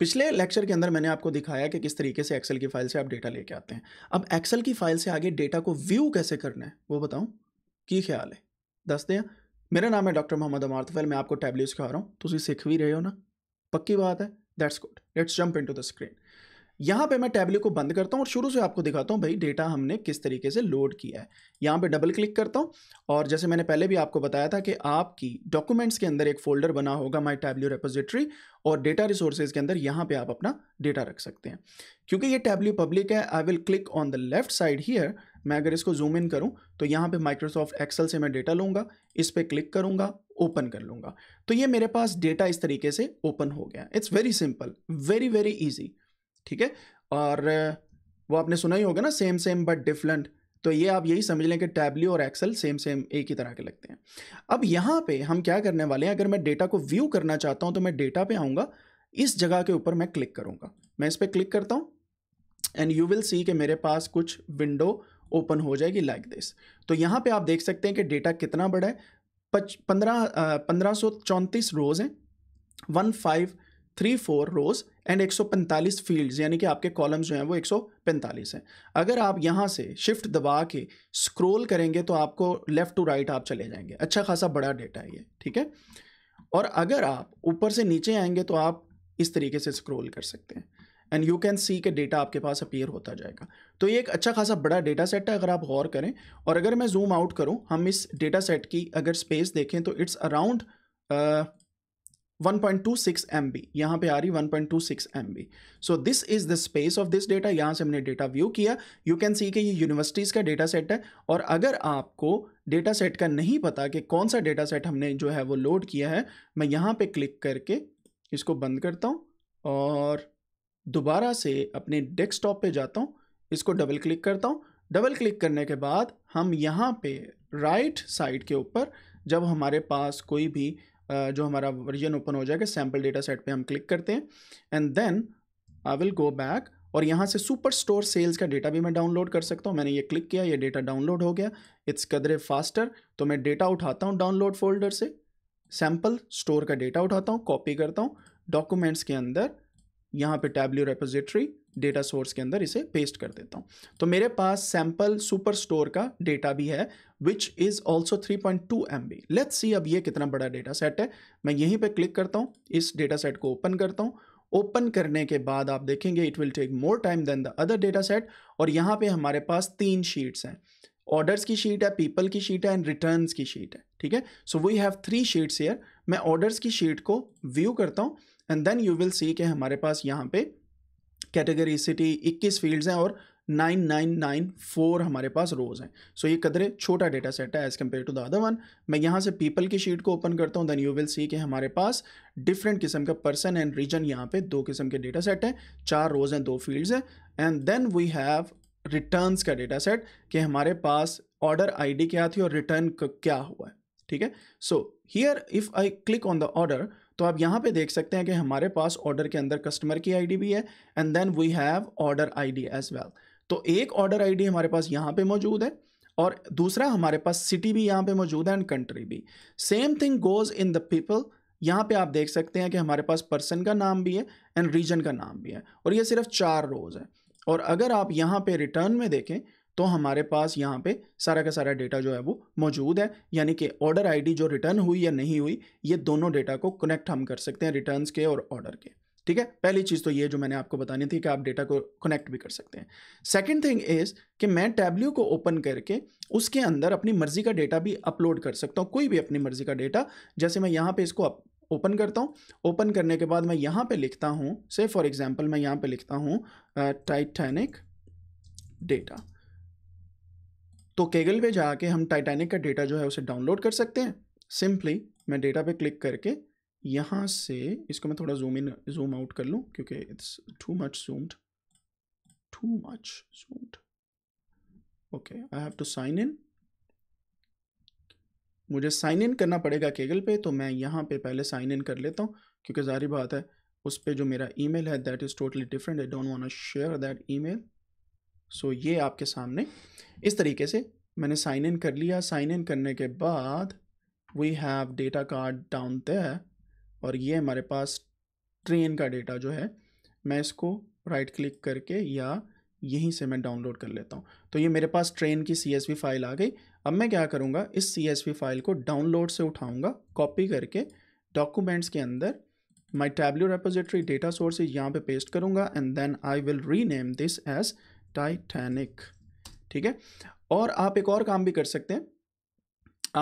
पिछले लेक्चर के अंदर मैंने आपको दिखाया कि किस तरीके से एक्सेल की फाइल से आप डेटा लेके आते हैं अब एक्सेल की फाइल से आगे डेटा को व्यू कैसे करना है वो बताऊँ की ख्याल है दस दें मेरा नाम है डॉक्टर मोहम्मद अमार तफैल मैं आपको टैबलेट सिखा रहा हूँ तुम सीख भी रहे हो ना पक्की बात है that's good let's jump into the screen यहाँ पे मैं टैबले को बंद करता हूँ और शुरू से आपको दिखाता हूँ भाई डेटा हमने किस तरीके से लोड किया है यहाँ पे डबल क्लिक करता हूँ और जैसे मैंने पहले भी आपको बताया था कि आपकी डॉक्यूमेंट्स के अंदर एक फोल्डर बना होगा माई टैबल्यू रेपोजिटरी और डेटा रिसोर्सेज के अंदर यहाँ पर आप अपना डेटा रख सकते हैं क्योंकि ये टैबल्यू पब्लिक है I will click on the left side here मैं अगर इसको जूम इन करूँ तो यहाँ पर माइक्रोसॉफ्ट एक्सल से मैं डेटा लूँगा इस पर क्लिक करूँगा ओपन कर लूँगा तो ये मेरे पास डेटा इस तरीके से ओपन हो गया it's very simple very very easy ठीक है और वो आपने सुना ही होगा ना सेम सेम बट डिफरेंट तो ये आप यही समझ लें कि टैबली और एक्सेल सेम सेम एक ही तरह के लगते हैं अब यहाँ पे हम क्या करने वाले हैं अगर मैं डेटा को व्यू करना चाहता हूँ तो मैं डेटा पे आऊँगा इस जगह के ऊपर मैं क्लिक करूँगा मैं इस पर क्लिक करता हूँ एंड यू विल सी कि मेरे पास कुछ विंडो ओपन हो जाएगी लाइक like दिस तो यहाँ पर आप देख सकते हैं कि डेटा कितना बड़ा है पच पंद्रह पंद्रह सौ चौंतीस रोज़ हैं one five three four rows and 145 fields यानी कि आपके कॉलम्स जो हैं वो 145 हैं अगर आप यहाँ से शिफ्ट दबा के स्क्रोल करेंगे तो आपको लेफ़्ट टू राइट आप चले जाएंगे अच्छा खासा बड़ा डेटा है ये ठीक है और अगर आप ऊपर से नीचे आएंगे तो आप इस तरीके से स्क्रोल कर सकते हैं एंड यू कैन सी के डेटा आपके पास अपीयर होता जाएगा तो ये एक अच्छा खासा बड़ा डेटा सेट है अगर आप गौर करें और अगर मैं जूम आउट करूँ हम इस डेटा सेट की अगर स्पेस देखें तो इट्स अराउंड 1.26 MB यहाँ पे आ रही 1.26 MB so this is the space of this data यहाँ से हमने डेटा व्यू किया यू कैन सी कि ये यूनिवर्सिटीज़ का डेटा सेट है और अगर आपको डेटा सेट का नहीं पता कि कौन सा डेटा सेट हमने जो है वो लोड किया है मैं यहाँ पे क्लिक करके इसको बंद करता हूँ और दोबारा से अपने डेस्कटॉप पे जाता हूँ इसको डबल क्लिक करता हूँ डबल क्लिक करने के बाद हम यहाँ पे राइट right साइड के ऊपर जब हमारे पास कोई भी जो हमारा वर्जन ओपन हो जाएगा सैम्पल डेटा सेट पर हम क्लिक करते हैं and then I will go back और यहाँ से सुपर स्टोर सेल्स का डेटा भी मैं डाउनलोड कर सकता हूँ मैंने ये क्लिक किया ये डेटा डाउनलोड हो गया इट्स कदरे फास्टर तो मैं डेटा उठाता हूँ डाउनलोड फोल्डर से सैम्पल स्टोर का डेटा उठाता हूँ कॉपी करता हूँ डॉक्यूमेंट्स के अंदर यहाँ पे टैबल्यू रेपोजिटरी डेटा सोर्स के अंदर इसे पेस्ट कर देता हूँ तो मेरे पास सैम्पल सुपर स्टोर का डेटा भी है which is also 3.2 point two M B let see अब ये कितना बड़ा डेटा सेट है मैं यहीं पे क्लिक करता हूँ इस डेटा सेट को ओपन करता हूँ ओपन करने के बाद आप देखेंगे it will take more time than the other data set और यहाँ पे हमारे पास तीन शीट्स हैं ऑर्डर्स की शीट है पीपल की शीट है एंड रिटर्न की शीट है ठीक है so we have three sheets here मैं ऑर्डर्स की शीट को व्यू करता हूँ and then you will see कि हमारे पास यहाँ पे कैटेगरी सिटी 21 फील्ड्स हैं और 9994 हमारे पास रोज़ हैं सो so, ये कदरे छोटा डेटा सेट है as compare to the other one मैं यहाँ से पीपल की शीट को ओपन करता हूँ देन यू विल सी कि हमारे पास डिफरेंट किस्म का पर्सन एंड रीजन यहाँ पे दो किस्म के डेटा सेट हैं चार रोज़ हैं दो फील्ड्स हैं and then we have returns का डेटा सेट कि हमारे पास ऑर्डर आईडी क्या थी और रिटर्न क्या हुआ है ठीक है so here if I click on the order तो आप यहाँ पे देख सकते हैं कि हमारे पास ऑर्डर के अंदर कस्टमर की आईडी भी है and then we have order ID as well तो एक ऑर्डर आईडी हमारे पास यहाँ पे मौजूद है और दूसरा हमारे पास सिटी भी यहाँ पे मौजूद है एंड कंट्री भी same thing goes in the people यहाँ पे आप देख सकते हैं कि हमारे पास पर्सन का नाम भी है एंड रीजन का नाम भी है और ये सिर्फ चार रोज़ है और अगर आप यहाँ पे रिटर्न में देखें तो हमारे पास यहाँ पे सारा का सारा डेटा जो है वो मौजूद है यानी कि ऑर्डर आईडी जो रिटर्न हुई या नहीं हुई ये दोनों डेटा को कनेक्ट हम कर सकते हैं रिटर्न के और ऑर्डर के ठीक है पहली चीज़ तो ये जो मैंने आपको बतानी थी कि आप डेटा को कनेक्ट भी कर सकते हैं सेकेंड थिंग इज़ कि मैं टैबल्यू को ओपन करके उसके अंदर अपनी मर्ज़ी का डेटा भी अपलोड कर सकता हूँ कोई भी अपनी मर्ज़ी का डेटा जैसे मैं यहाँ पर इसको ओपन करता हूँ ओपन करने के बाद मैं यहाँ पर लिखता हूँ से फॉर एग्ज़ाम्पल मैं यहाँ पर लिखता हूँ टाइटैनिक डेटा तो केगल पे जाके हम टाइटैनिक का डेटा जो है उसे डाउनलोड कर सकते हैं सिंपली मैं डेटा पे क्लिक करके यहाँ से इसको मैं थोड़ा जूम इन जूम आउट कर लूँ क्योंकि it's too much zoomed too much zoomed okay I have to sign in मुझे साइन इन करना पड़ेगा केगल पे तो मैं यहाँ पे पहले साइन इन कर लेता हूँ क्योंकि जारी बात है उस पर जो मेरा ई है that is totally different I don't want share that ई सो so, ये आपके सामने इस तरीके से मैंने साइन इन कर लिया साइन इन करने के बाद we have data card down तय और ये हमारे पास ट्रेन का डेटा जो है मैं इसको राइट क्लिक करके या यहीं से मैं डाउनलोड कर लेता हूँ तो ये मेरे पास ट्रेन की सी फाइल आ गई अब मैं क्या करूँगा इस सी फाइल को डाउनलोड से उठाऊँगा कॉपी करके डॉक्यूमेंट्स के अंदर my Tableau repository data sources यहाँ पे पेस्ट करूँगा and then I will rename this as Titanic ठीक है और आप एक और काम भी कर सकते हैं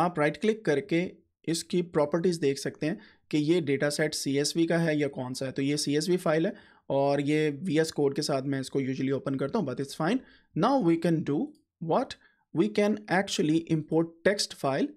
आप राइट क्लिक करके इसकी प्रॉपर्टीज़ देख सकते हैं कि ये डेटा सेट सी का है या कौन सा है तो ये सी फाइल है और ये वी एस कोड के साथ मैं इसको यूजली ओपन करता हूँ but it's fine now we can do what we can actually import text file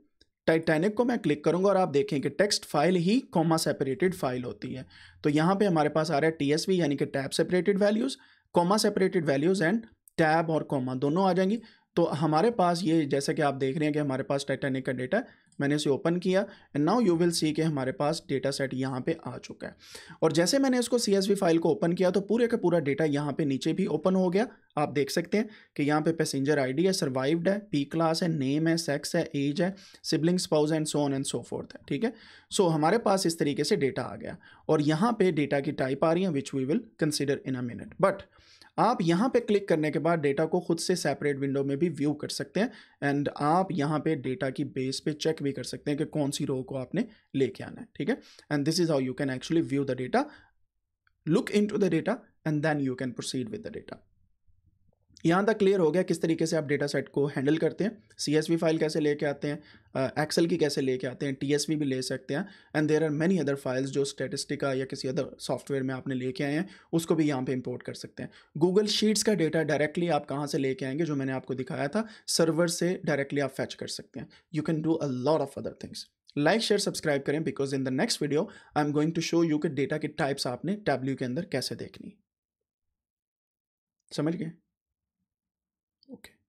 Titanic को मैं क्लिक करूँगा और आप देखें कि टेक्स्ट फाइल ही कॉमा सेपरेटेड फाइल होती है तो यहाँ पे हमारे पास आ रहा है टी यानी कि tab separated values comma separated values and tab और कॉमा दोनों आ जाएंगी तो हमारे पास ये जैसा कि आप देख रहे हैं कि हमारे पास टाइटेनिक का डेटा मैंने इसे ओपन किया and now you will see कि हमारे पास डेटा सेट यहाँ पे आ चुका है और जैसे मैंने इसको सी फाइल को ओपन किया तो पूरे का पूरा डेटा यहाँ पे नीचे भी ओपन हो गया आप देख सकते हैं कि यहाँ पे पैसेंजर आईडी है सर्वाइव्ड है पी क्लास है नेम है सेक्स है एज है siblings spouse and son and so forth है ठीक है सो हमारे पास इस तरीके से डेटा आ गया और यहाँ पे डेटा की टाइप आ रही है which we will consider in a minute but आप यहाँ पे क्लिक करने के बाद डेटा को खुद से सेपरेट विंडो में भी व्यू कर सकते हैं एंड आप यहाँ पे डेटा की बेस पे चेक भी कर सकते हैं कि कौन सी रो को आपने लेके आना है ठीक है and this is how you can actually view the data look into the data and then you can proceed with the data यहाँ तक क्लियर हो गया किस तरीके से आप डेटा सेट को हैंडल करते हैं सी फाइल कैसे लेके आते हैं एक्सेल की कैसे लेके आते हैं टी भी ले सकते हैं and there are many other files जो स्टेटिस्टिका या किसी अदर सॉफ्टवेयर में आपने लेके आए हैं उसको भी यहाँ पे इंपोर्ट कर सकते हैं गूगल शीट्स का डेटा डायरेक्टली आप कहाँ से लेके आएंगे जो मैंने आपको दिखाया था सर्वर से डायरेक्टली आप फैच कर सकते हैं you can do a lot of other things like share subscribe करें because in the next video I am going to show you के डेटा के टाइप्स आपने टैबल्यू के अंदर कैसे देखनी समझ गए Okay.